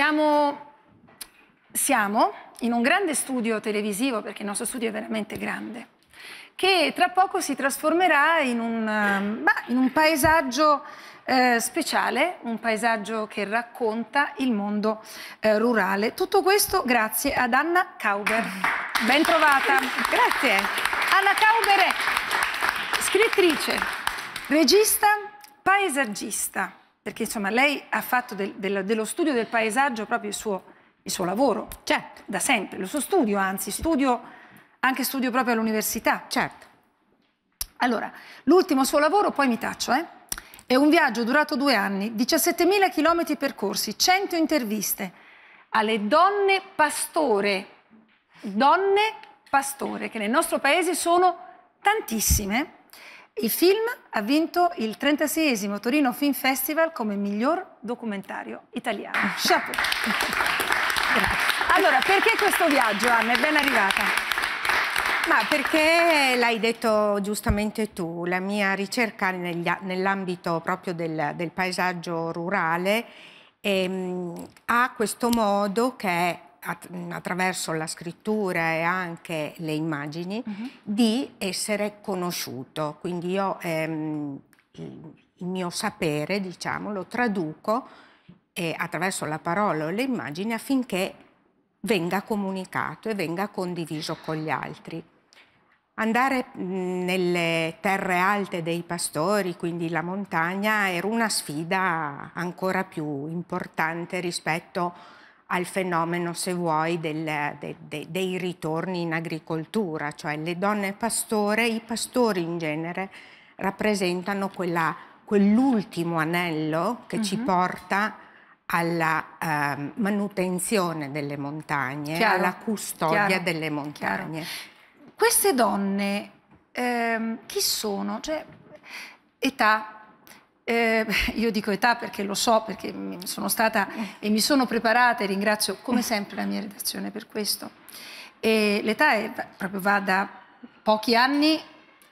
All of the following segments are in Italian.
Siamo, siamo in un grande studio televisivo, perché il nostro studio è veramente grande, che tra poco si trasformerà in un, um, in un paesaggio eh, speciale, un paesaggio che racconta il mondo eh, rurale. Tutto questo grazie ad Anna Cauber. Ben trovata. Grazie. Anna Cauber è scrittrice, regista, paesaggista perché insomma lei ha fatto del, del, dello studio del paesaggio proprio il suo, il suo lavoro. Certo. Da sempre, il suo studio, anzi, studio, anche studio proprio all'università. Certo. Allora, l'ultimo suo lavoro, poi mi taccio, eh? È un viaggio durato due anni, 17.000 km percorsi, 100 interviste alle donne pastore. Donne pastore, che nel nostro paese sono tantissime il film ha vinto il 36 Torino Film Festival come miglior documentario italiano. Chapeau. allora, perché questo viaggio, Anna? È ben arrivata. Ma perché l'hai detto giustamente tu, la mia ricerca nell'ambito proprio del, del, paesaggio rurale ehm, ha questo modo che è at attraverso la scrittura e anche le immagini, uh mm-hmm. -huh. di essere conosciuto. Quindi io ehm, il, mio sapere, diciamo, lo traduco eh, attraverso la parola o le immagini affinché venga comunicato e venga condiviso con gli altri. Andare nelle terre alte dei pastori, quindi la montagna, era una sfida ancora più importante rispetto al fenomeno, se vuoi, del, de, de, dei ritorni in agricoltura, cioè le donne pastore, i pastori in genere rappresentano quella, quell'ultimo anello che uh-huh. ci mhm. porta alla uh, manutenzione delle montagne, chiaro, alla custodia chiaro, delle montagne. Chiaro. Queste donne ehm, chi sono? Cioè, età, eh, io dico età perché lo so, perché sono stata e mi sono preparata e ringrazio come sempre la mia redazione per questo. l'età è, proprio va da pochi anni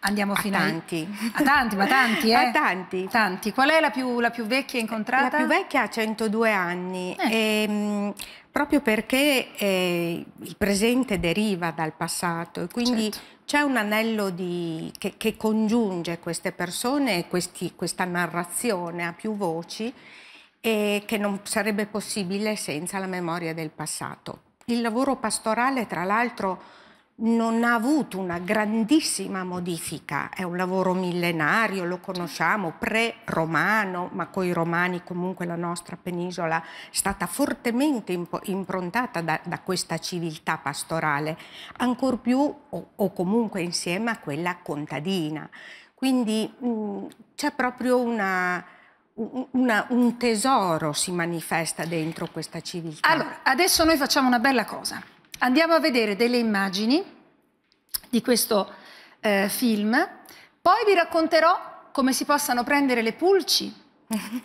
Andiamo a fino tanti. a tanti, ma tanti, eh? A tanti. tanti. Qual è la più, la più vecchia incontrata? La più vecchia ha 102 anni. Eh. E, ehm, proprio perché eh, il presente deriva dal passato e quindi certo. c'è un anello di, che, che, congiunge queste persone e questa narrazione a più voci e che non sarebbe possibile senza la memoria del passato. Il lavoro pastorale, tra l'altro, non ha avuto una grandissima modifica, è un lavoro millenario, lo conosciamo, pre-romano, ma coi romani comunque la nostra penisola è stata fortemente improntata da, da questa civiltà pastorale, ancor più o, o, comunque insieme a quella contadina. Quindi mm, c'è proprio una, una, un tesoro si manifesta dentro questa civiltà. Allora, adesso noi facciamo una bella cosa Andiamo a vedere delle immagini di questo eh, film, poi vi racconterò come si possano prendere le pulci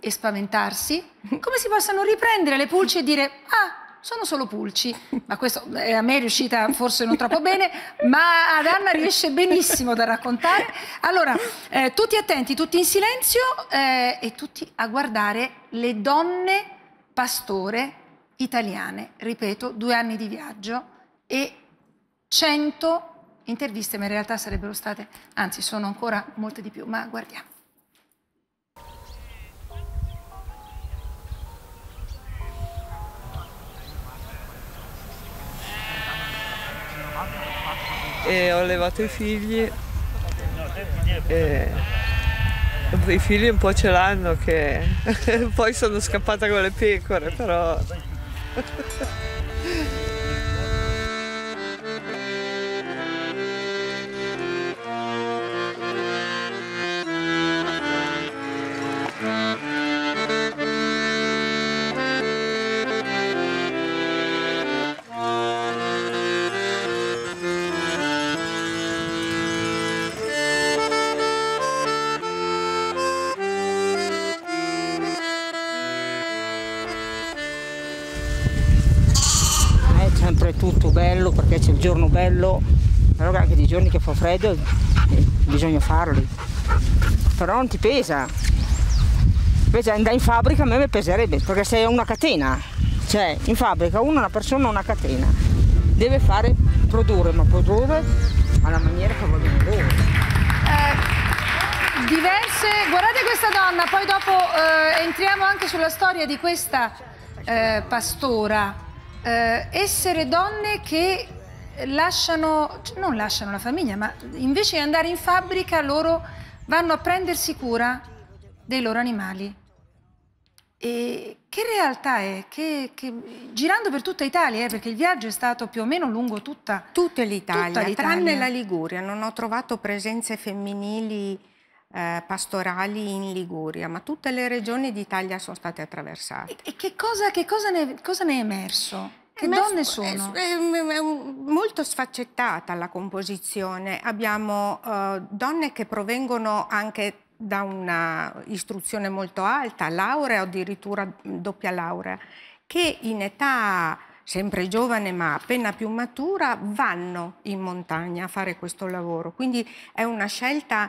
e spaventarsi, come si possano riprendere le pulci e dire ah, sono solo pulci, ma questo eh, a me è riuscita forse non troppo bene, ma ad Anna riesce benissimo da raccontare. Allora, eh, tutti attenti, tutti in silenzio eh, e tutti a guardare le donne pastore italiane, ripeto, due anni di viaggio e 100 interviste, ma in realtà sarebbero state, anzi sono ancora molte di più, ma guardiamo. E ho levato i figli e i figli un po' ce l'hanno che poi sono scappata con le pecore però Ha ha ha ha! perché c'è il giorno bello, però anche dei giorni che fa freddo eh, bisogna farli. Però non ti pesa. Invece andare in fabbrica a me mi peserebbe, perché sei una catena. Cioè, in fabbrica uno, una persona, una catena. Deve fare, produrre, ma produrre alla maniera che vogliono loro eh, diverse. Guardate questa donna, poi dopo eh, entriamo anche sulla storia di questa eh, pastora eh, essere donne che lasciano, cioè non lasciano la famiglia, ma invece di andare in fabbrica loro vanno a prendersi cura dei loro animali. E che realtà è? Che, che, girando per tutta Italia, eh, perché il viaggio è stato più o meno lungo tutta, tutta l'Italia, tranne la Liguria, non ho trovato presenze femminili eh, pastorali in Liguria, ma tutte le regioni d'Italia sono state attraversate. E, e che, cosa, che cosa, ne, cosa ne è emerso? Che donne sono? È, è, è, molto sfaccettata la composizione. Abbiamo uh, donne che provengono anche da un'istruzione molto alta, laurea o addirittura doppia laurea, che in età sempre giovane ma appena più matura vanno in montagna a fare questo lavoro. Quindi è una scelta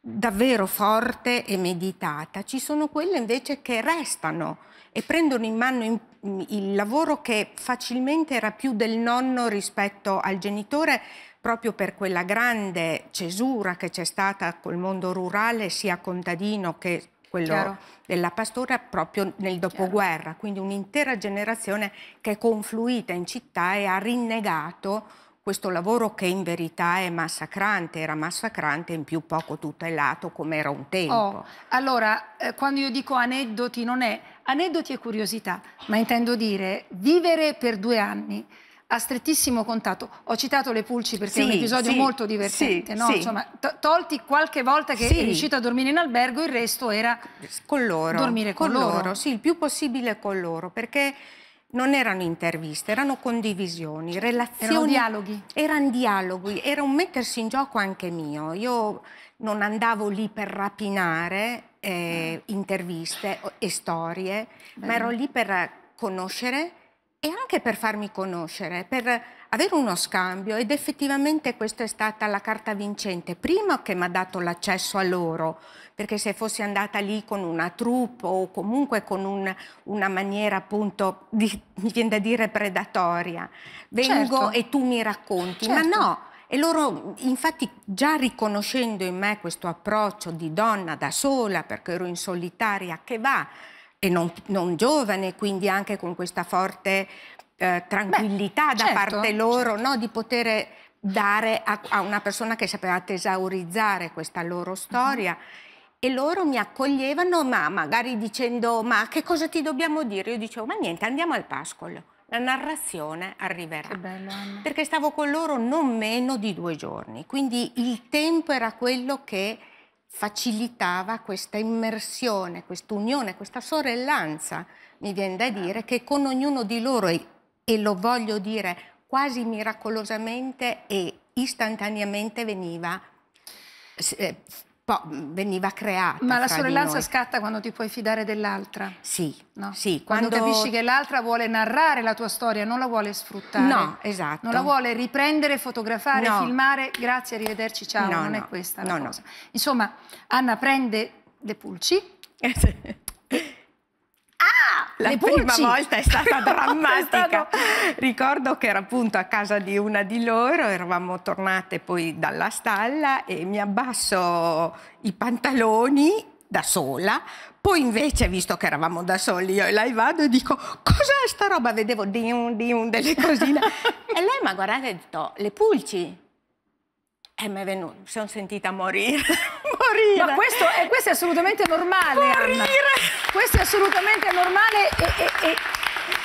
davvero forte e meditata, ci sono quelle invece che restano e prendono in mano in, in, il lavoro che facilmente era più del nonno rispetto al genitore, proprio per quella grande cesura che c'è stata col mondo rurale, sia contadino che quello Chiaro. della pastora, proprio nel dopoguerra. Chiaro. Quindi un'intera generazione che è confluita in città e ha rinnegato questo lavoro che in verità è massacrante, era massacrante in più poco tutelato come era un tempo. Oh, allora, eh, quando io dico aneddoti non è aneddoti e curiosità, ma intendo dire vivere per due anni a strettissimo contatto. Ho citato le pulci perché sì, è un episodio sì, molto divertente, sì, no? Insomma, tolti qualche volta che è riuscito a dormire in albergo, il resto era con loro, dormire con, con loro. loro. Sì, il più possibile con loro, perché non erano interviste, erano condivisioni, relazioni. Erano dialoghi. Erano dialoghi, era un mettersi in gioco anche mio. Io non andavo lì per rapinare eh, ah. interviste e storie, Bene. ma ero lì per conoscere e anche per farmi conoscere, per avere uno scambio ed effettivamente questa è stata la carta vincente, prima che mi ha dato l'accesso a loro, perché se fossi andata lì con una troupe o comunque con un, una maniera appunto, di, mi viene da dire, predatoria, vengo certo. e tu mi racconti, certo. ma no. E loro, infatti, già riconoscendo in me questo approccio di donna da sola, perché ero in solitaria, che va, e non, non giovane, quindi anche con questa forte eh, tranquillità Beh, da certo, parte certo. loro, certo. no? di poter dare a, a, una persona che sapeva tesaurizzare questa loro storia. Mm -hmm e loro mi accoglievano, ma magari dicendo ma che cosa ti dobbiamo dire? Io dicevo ma niente, andiamo al pascolo. La narrazione arriverà. Bello, Perché stavo con loro non meno di due giorni, quindi il tempo era quello che facilitava questa immersione, questa unione, questa sorellanza, mi viene da dire, che con ognuno di loro e e lo voglio dire quasi miracolosamente e istantaneamente veniva, eh, veniva creata. Ma la sorellanza scatta quando ti puoi fidare dell'altra? Sì, no? sì. Quando, quando, capisci che l'altra vuole narrare la tua storia, non la vuole sfruttare. No, esatto. Non la vuole riprendere, fotografare, no. filmare, grazie, arrivederci, ciao, no, non è questa la cosa. Insomma, Anna prende le pulci, la prima volta è stata drammatica. Ricordo che era appunto a casa di una di loro, eravamo tornate poi dalla stalla e mi abbasso i pantaloni da sola. Poi invece, visto che eravamo da soli, io e lei vado e dico, cos'è sta roba? Vedevo di un, di un, delle cosine. e lei mi ha guardato e ha detto, le pulci? E mi è venuto, mi sono sentita morire. morire. Ma questo è, questo è assolutamente normale, Morire! Anna questo è assolutamente normale e, e, e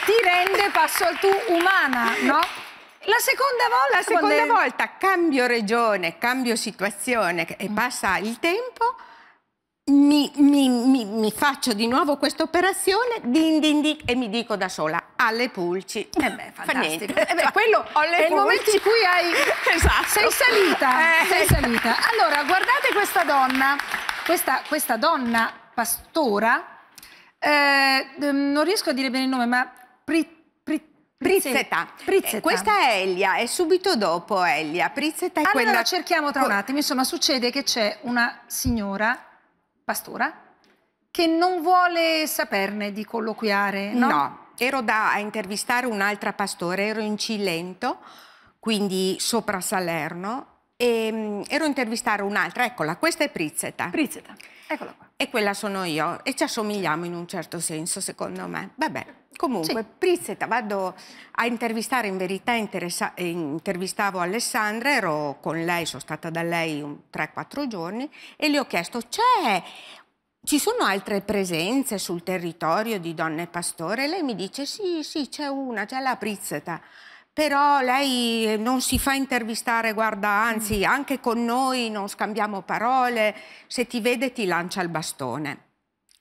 ti rende, passo al tu, umana, no? La seconda volta? La seconda è... volta cambio regione, cambio situazione e mm. passa il tempo, mi, mi, mi, mi faccio di nuovo questa operazione din, din, din, e mi dico da sola alle pulci. E beh, fantastico. Fa eh beh, eh quello è il momento in cui hai... esatto. sei, salita, eh. sei salita. Allora, guardate questa donna, questa, questa donna pastora eh, ehm, non riesco a dire bene il nome, ma Prit Prizzetta. Prizzetta. Eh, questa è Elia, è subito dopo Elia. Prizzetta è allora quella... la cerchiamo tra un attimo. Insomma, succede che c'è una signora, pastora, che non vuole saperne di colloquiare, no? No, ero da a intervistare un'altra pastore, ero in Cilento, quindi sopra Salerno, e ehm, ero a intervistare un'altra, eccola, questa è Prizzetta. Prizzetta Eccola qua. E quella sono io e ci assomigliamo in un certo senso, secondo me. Vabbè. Comunque, sì. Prizzetta, vado a intervistare, in verità eh, intervistavo Alessandra, ero con lei, sono stata da lei 3-4 giorni e le ho chiesto, c'è, ci sono altre presenze sul territorio di donne pastore? E lei mi dice, sì, sì, c'è una, c'è la Prizzetta però lei non si fa intervistare, guarda, anzi, mm. anche con noi non scambiamo parole, se ti vede ti lancia il bastone.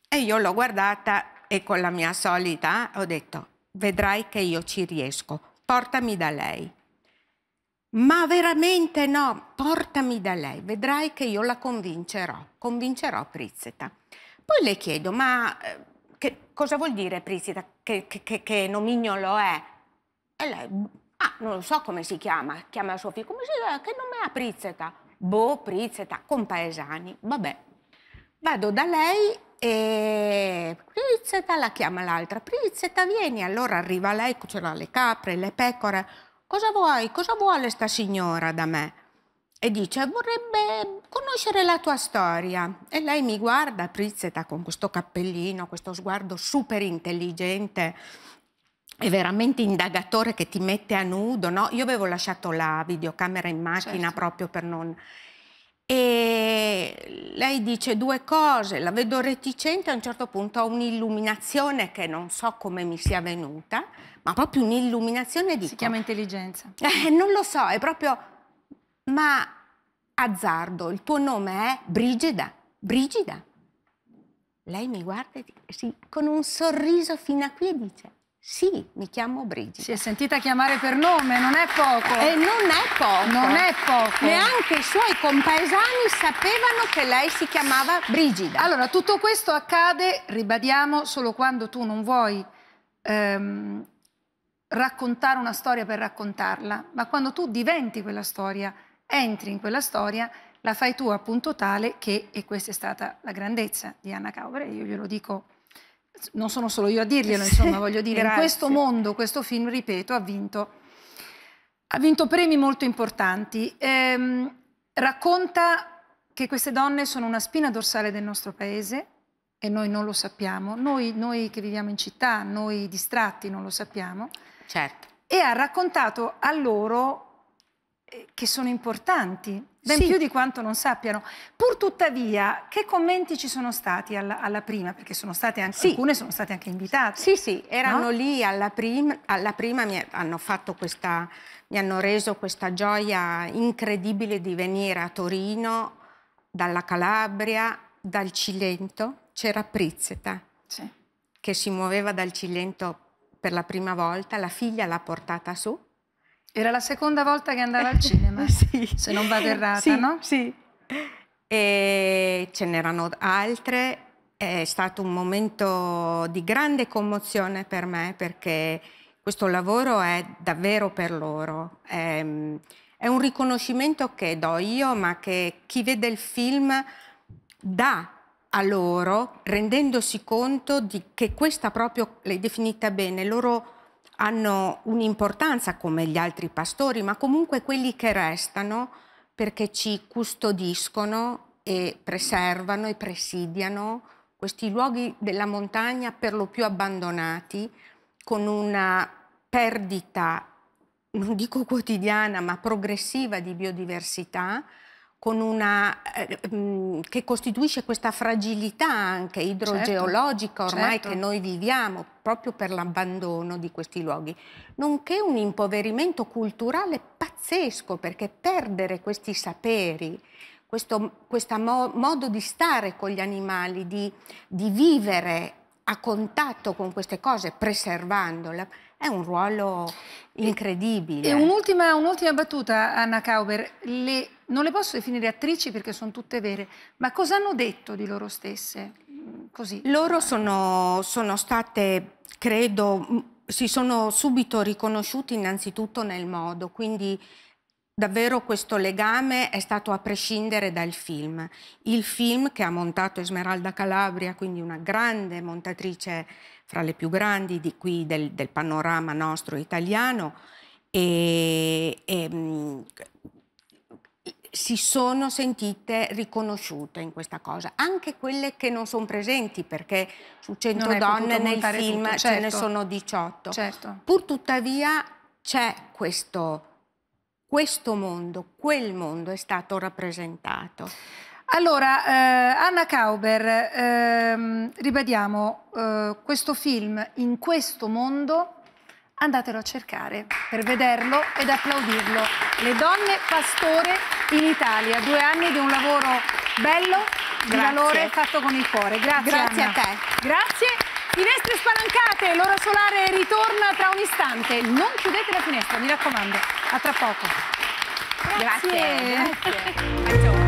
E io l'ho guardata e con la mia solita ho detto, vedrai che io ci riesco, portami da lei. Ma veramente no, portami da lei, vedrai che io la convincerò, convincerò Prizzeta. Poi le chiedo, ma eh, che, cosa vuol dire Prizzeta, che, che, che nomignolo è? E lei, Ah, non lo so come si chiama, chiama suo figlio. Come si chiama? Che nome ha Prizzeta? Boh, Prizzeta, con paesani. Vabbè. Vado da lei e Prizzeta la chiama l'altra. Prizzeta, vieni. Allora arriva lei, ce l'ha le capre, le pecore. Cosa vuoi? Cosa vuole sta signora da me? E dice, vorrebbe conoscere la tua storia. E lei mi guarda, Prizzeta, con questo cappellino, questo sguardo super intelligente è veramente indagatore che ti mette a nudo, no? Io avevo lasciato la videocamera in macchina certo. proprio per non... E lei dice due cose, la vedo reticente, a un certo punto ho un'illuminazione che non so come mi sia venuta, ma proprio un'illuminazione di... Si chiama intelligenza. Eh, non lo so, è proprio... Ma azzardo, il tuo nome è Brigida, Brigida. Lei mi guarda e dice, sì, con un sorriso fino a qui e dice, sì, mi chiamo Brigida. Si è sentita chiamare per nome, non è poco. E eh, non è poco. Non è poco. Neanche i suoi compaesani sapevano che lei si chiamava Brigida. Allora, tutto questo accade, ribadiamo, solo quando tu non vuoi ehm, raccontare una storia per raccontarla, ma quando tu diventi quella storia, entri in quella storia, la fai tu appunto tale che, e questa è stata la grandezza di Anna Cauver, io glielo dico non sono solo io a dirglielo, insomma, voglio dire, in questo mondo questo film, ripeto, ha vinto, ha vinto premi molto importanti. Ehm, racconta che queste donne sono una spina dorsale del nostro paese e noi non lo sappiamo, noi, noi che viviamo in città, noi distratti non lo sappiamo. Certo. E ha raccontato a loro eh, che sono importanti, ben sì. più di quanto non sappiano. Pur tuttavia, che commenti ci sono stati alla, alla prima? Perché sono state anche, sì. alcune sono state anche invitate. Sì, sì, erano no? lì alla, prim alla prima, mi hanno, questa, mi hanno reso questa gioia incredibile di venire a Torino, dalla Calabria, dal Cilento, c'era Prizzeta, sì. che si muoveva dal Cilento per la prima volta, la figlia l'ha portata su, era la seconda volta che andava al cinema, sì. se non vado errata, sì, no? Sì. E ce n'erano altre. È stato un momento di grande commozione per me perché questo lavoro è davvero per loro. È, ehm, è un riconoscimento che do io, ma che chi vede il film dà a loro, rendendosi conto di che questa proprio, l'hai definita bene, loro hanno un'importanza come gli altri pastori, ma comunque quelli che restano perché ci custodiscono e preservano e presidiano questi luoghi della montagna per lo più abbandonati, con una perdita, non dico quotidiana, ma progressiva di biodiversità, una, eh, mh, mm, che costituisce questa fragilità anche idrogeologica certo, ormai certo. che noi viviamo proprio per l'abbandono di questi luoghi, nonché un impoverimento culturale pazzesco perché perdere questi saperi, questo, questo mo modo di stare con gli animali, di, di vivere a contatto con queste cose, preservandola, è un ruolo incredibile. E un'ultima, un battuta, Anna Cauber. Le, non le posso definire attrici perché sono tutte vere, ma cosa hanno detto di loro stesse? Così. Loro sono, sono state, credo, si sono subito riconosciuti innanzitutto nel modo, quindi Davvero questo legame è stato a prescindere dal film. Il film che ha montato Esmeralda Calabria, quindi una grande montatrice fra le più grandi di qui del, del panorama nostro italiano, e, e si sono sentite riconosciute in questa cosa, anche quelle che non sono presenti, perché su 100 donne nel film tutto, certo. ce ne certo. sono 18. Certo. Pur tuttavia c'è questo questo mondo, quel mondo è stato rappresentato. Allora, eh, Anna Kauber, eh, ribadiamo, eh, questo film in questo mondo andatelo a cercare per vederlo ed applaudirlo. Le donne pastore in Italia, due anni di un lavoro bello, di Grazie. valore fatto con il cuore. Grazie, Grazie a te. Grazie. Finestre spalancate, l'ora solare ritorna tra un istante. Non chiudete la finestra, mi raccomando. A tra poco. Grazie. Grazie. Grazie.